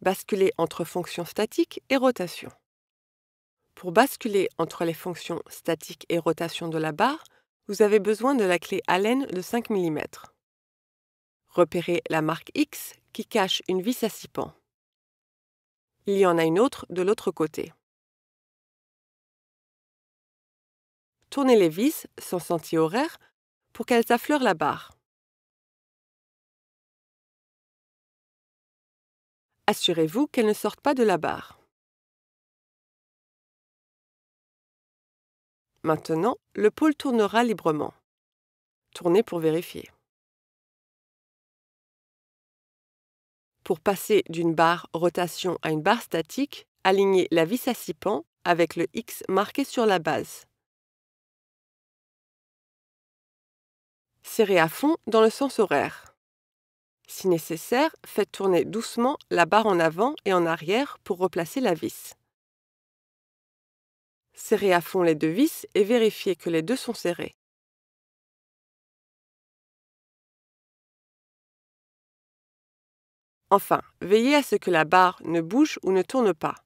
basculer entre fonctions statiques et rotation. Pour basculer entre les fonctions statiques et rotation de la barre, vous avez besoin de la clé Allen de 5 mm. Repérez la marque X qui cache une vis à 6 pans. Il y en a une autre de l'autre côté. Tournez les vis sans sentier horaire pour qu'elles affleurent la barre. Assurez-vous qu'elle ne sorte pas de la barre. Maintenant, le pôle tournera librement. Tournez pour vérifier. Pour passer d'une barre rotation à une barre statique, alignez la vis à six pans avec le X marqué sur la base. Serrez à fond dans le sens horaire. Si nécessaire, faites tourner doucement la barre en avant et en arrière pour replacer la vis. Serrez à fond les deux vis et vérifiez que les deux sont serrés. Enfin, veillez à ce que la barre ne bouge ou ne tourne pas.